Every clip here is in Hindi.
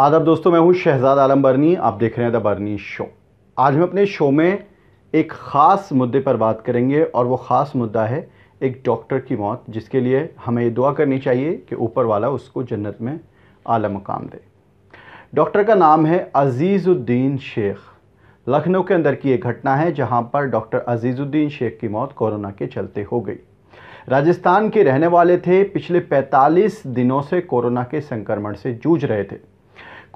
आदब दोस्तों मैं हूं शहजाद आलम बर्नी आप देख रहे हैं द बर्नी शो आज हम अपने शो में एक ख़ास मुद्दे पर बात करेंगे और वो ख़ास मुद्दा है एक डॉक्टर की मौत जिसके लिए हमें ये दुआ करनी चाहिए कि ऊपर वाला उसको जन्नत में आला मुकाम दे डॉक्टर का नाम है अजीज़ुद्दीन शेख लखनऊ के अंदर की एक घटना है जहाँ पर डॉक्टर अजीज़ुद्दीन शेख की मौत कोरोना के चलते हो गई राजस्थान के रहने वाले थे पिछले 45 दिनों से कोरोना के संक्रमण से जूझ रहे थे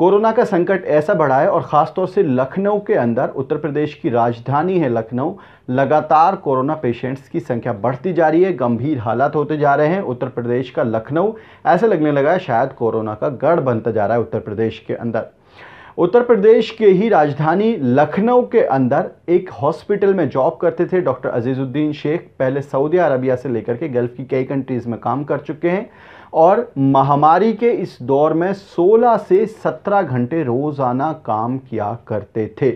कोरोना का संकट ऐसा बढ़ा है और ख़ासतौर से लखनऊ के अंदर उत्तर प्रदेश की राजधानी है लखनऊ लगातार कोरोना पेशेंट्स की संख्या बढ़ती जा रही है गंभीर हालात होते जा रहे हैं उत्तर प्रदेश का लखनऊ ऐसा लगने लगा है शायद कोरोना का गढ़ बनता जा रहा है उत्तर प्रदेश के अंदर उत्तर प्रदेश के ही राजधानी लखनऊ के अंदर एक हॉस्पिटल में जॉब करते थे डॉक्टर अजीज़ुद्दीन शेख पहले सऊदी अरबिया से लेकर के गल्फ़ की कई कंट्रीज़ में काम कर चुके हैं और महामारी के इस दौर में 16 से 17 घंटे रोज़ाना काम किया करते थे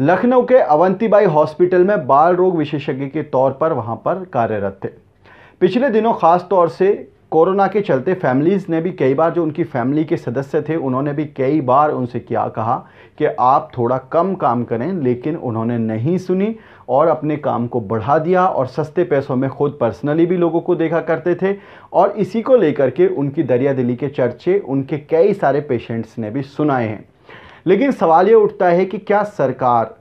लखनऊ के अवंतीबाई हॉस्पिटल में बाल रोग विशेषज्ञ के तौर पर वहाँ पर कार्यरत थे पिछले दिनों ख़ास तौर से कोरोना के चलते फैमिलीज़ ने भी कई बार जो उनकी फैमिली के सदस्य थे उन्होंने भी कई बार उनसे क्या कहा कि आप थोड़ा कम काम करें लेकिन उन्होंने नहीं सुनी और अपने काम को बढ़ा दिया और सस्ते पैसों में ख़ुद पर्सनली भी लोगों को देखा करते थे और इसी को लेकर के उनकी दरिया दिली के चर्चे उनके कई सारे पेशेंट्स ने भी सुनाए हैं लेकिन सवाल ये उठता है कि क्या सरकार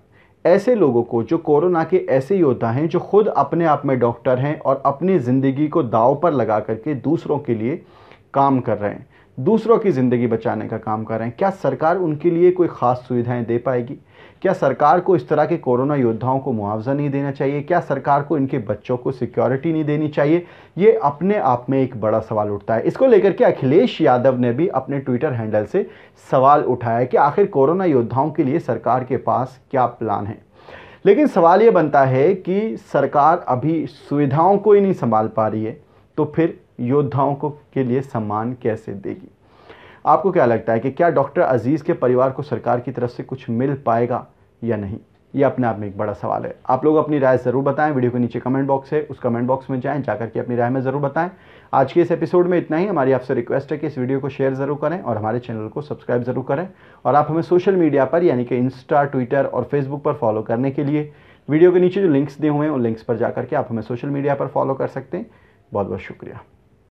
ऐसे लोगों को जो कोरोना के ऐसे योद्धा हैं जो खुद अपने आप में डॉक्टर हैं और अपनी ज़िंदगी को दाव पर लगा करके दूसरों के लिए काम कर रहे हैं दूसरों की ज़िंदगी बचाने का काम कर रहे हैं क्या सरकार उनके लिए कोई ख़ास सुविधाएं दे पाएगी क्या सरकार को इस तरह के कोरोना योद्धाओं को मुआवजा नहीं देना चाहिए क्या सरकार को इनके बच्चों को सिक्योरिटी नहीं देनी चाहिए ये अपने आप में एक बड़ा सवाल उठता है इसको लेकर के अखिलेश यादव ने भी अपने ट्विटर हैंडल से सवाल उठाया है कि आखिर कोरोना योद्धाओं के लिए सरकार के पास क्या प्लान है लेकिन सवाल ये बनता है कि सरकार अभी सुविधाओं को ही नहीं संभाल पा रही है तो फिर योद्धाओं को के लिए सम्मान कैसे देगी आपको क्या लगता है कि क्या डॉक्टर अजीज़ के परिवार को सरकार की तरफ से कुछ मिल पाएगा या नहीं ये अपने आप में एक बड़ा सवाल है आप लोग अपनी राय ज़रूर बताएं वीडियो के नीचे कमेंट बॉक्स है उस कमेंट बॉक्स में जाएं जाकर के अपनी राय में ज़रूर बताएं आज के इस एपिसोड में इतना ही हमारी आपसे रिक्वेस्ट है कि इस वीडियो को शेयर ज़रूर करें और हमारे चैनल को सब्सक्राइब ज़रूर करें और आप हमें सोशल मीडिया पर यानी कि इंस्टा ट्विटर और फेसबुक पर फॉलो करने के लिए वीडियो के नीचे जो लिंक्स दिए हुए हैं उन लिंक्स पर जाकर के आप हमें सोशल मीडिया पर फॉलो कर सकते हैं बहुत बहुत शुक्रिया